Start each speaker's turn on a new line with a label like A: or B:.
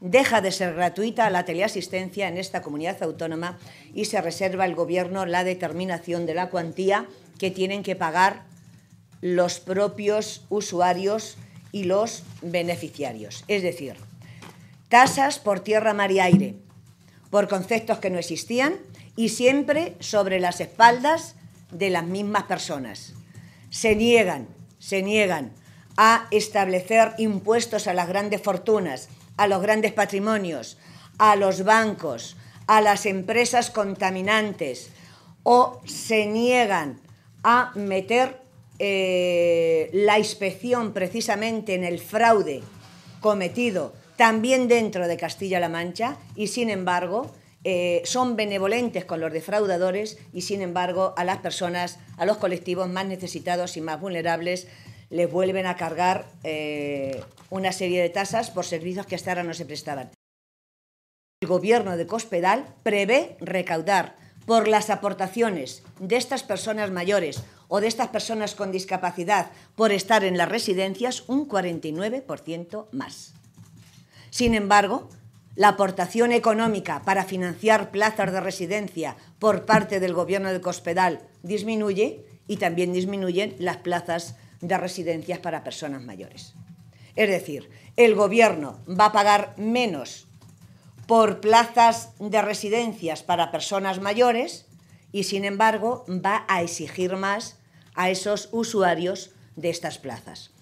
A: Deja de ser gratuita la teleasistencia en esta comunidad autónoma y se reserva al Gobierno la determinación de la cuantía que tienen que pagar los propios usuarios y los beneficiarios. Es decir, tasas por tierra, mar y aire, por conceptos que no existían y siempre sobre las espaldas de las mismas personas. Se niegan, se niegan a establecer impuestos a las grandes fortunas, a los grandes patrimonios, a los bancos, a las empresas contaminantes o se niegan a meter eh, la inspección precisamente en el fraude cometido también dentro de Castilla-La Mancha y sin embargo eh, son benevolentes con los defraudadores y sin embargo a las personas, a los colectivos más necesitados y más vulnerables les vuelven a cargar eh, una serie de tasas por servicios que hasta ahora no se prestaban. El gobierno de Cospedal prevé recaudar por las aportaciones de estas personas mayores o de estas personas con discapacidad por estar en las residencias un 49% más. Sin embargo, la aportación económica para financiar plazas de residencia por parte del gobierno de Cospedal disminuye y también disminuyen las plazas de residencias para personas mayores. Es decir, el gobierno va a pagar menos por plazas de residencias para personas mayores y, sin embargo, va a exigir más a esos usuarios de estas plazas.